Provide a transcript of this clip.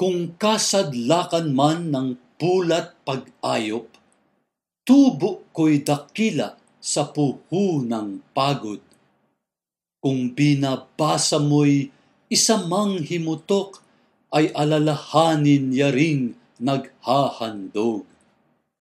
kung kasadlakan man ng pulat pag-ayop, tubo ko'y dakila sa puho ng pagod. Kung binabasa mo'y isamang himutok, ay alalahanin yaring naghahandog.